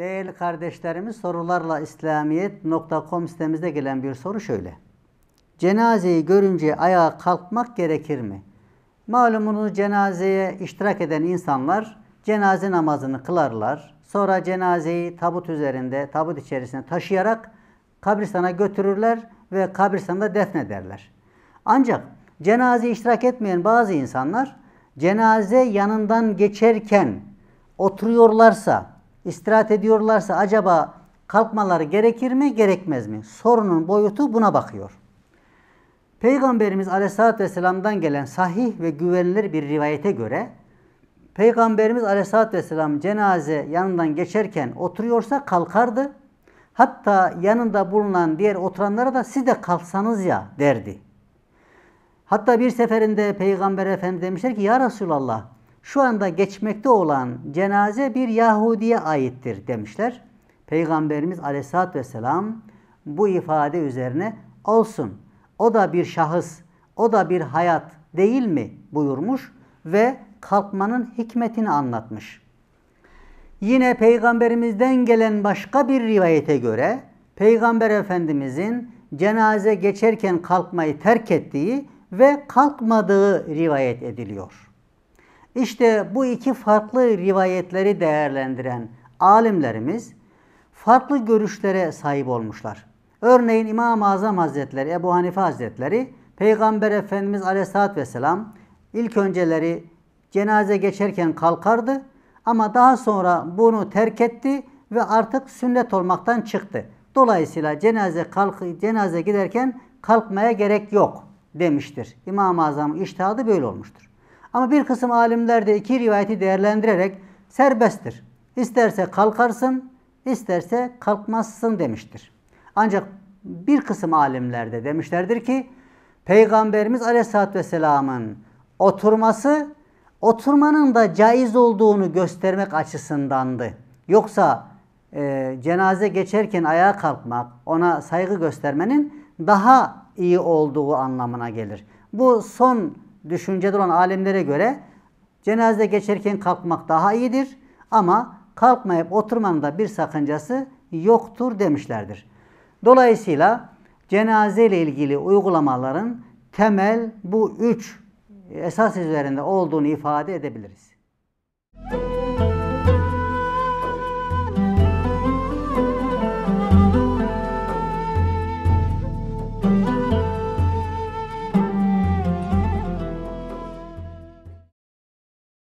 Değerli kardeşlerimiz sorularla İslamiyet.com sitemizde gelen bir soru şöyle. Cenazeyi görünce ayağa kalkmak gerekir mi? Malumunuz cenazeye iştirak eden insanlar cenaze namazını kılarlar. Sonra cenazeyi tabut üzerinde, tabut içerisine taşıyarak kabristana götürürler ve kabristanda defnederler. Ancak cenaze iştirak etmeyen bazı insanlar cenaze yanından geçerken oturuyorlarsa istirahat ediyorlarsa acaba kalkmaları gerekir mi gerekmez mi? Sorunun boyutu buna bakıyor. Peygamberimiz Aleyhisselatü Vesselam'dan gelen sahih ve güvenilir bir rivayete göre Peygamberimiz Aleyhisselatü Vesselam cenaze yanından geçerken oturuyorsa kalkardı. Hatta yanında bulunan diğer oturanlara da siz de kalksanız ya derdi. Hatta bir seferinde Peygamber Efendimiz demişler ki ya Resulallah şu anda geçmekte olan cenaze bir Yahudi'ye aittir demişler. Peygamberimiz aleyhissalatü vesselam bu ifade üzerine olsun o da bir şahıs, o da bir hayat değil mi buyurmuş ve kalkmanın hikmetini anlatmış. Yine peygamberimizden gelen başka bir rivayete göre peygamber efendimizin cenaze geçerken kalkmayı terk ettiği ve kalkmadığı rivayet ediliyor. İşte bu iki farklı rivayetleri değerlendiren alimlerimiz farklı görüşlere sahip olmuşlar. Örneğin İmam-ı Azam Hazretleri, Ebu Hanife Hazretleri, Peygamber Efendimiz Aleyhisselatü Vesselam ilk önceleri cenaze geçerken kalkardı ama daha sonra bunu terk etti ve artık sünnet olmaktan çıktı. Dolayısıyla cenaze kalk cenaze giderken kalkmaya gerek yok demiştir. İmam-ı Azam'ın iştihadı böyle olmuştur. Ama bir kısım alimler de iki rivayeti değerlendirerek serbesttir. İsterse kalkarsın, isterse kalkmazsın demiştir. Ancak bir kısım alimler de demişlerdir ki Peygamberimiz Aleyhisselatü Vesselam'ın oturması oturmanın da caiz olduğunu göstermek açısındandı. Yoksa e, cenaze geçerken ayağa kalkmak, ona saygı göstermenin daha iyi olduğu anlamına gelir. Bu son düşüncede olan alimlere göre cenaze geçerken kalkmak daha iyidir ama kalkmayıp oturmanın da bir sakıncası yoktur demişlerdir. Dolayısıyla cenaze ile ilgili uygulamaların temel bu üç esas üzerinde olduğunu ifade edebiliriz.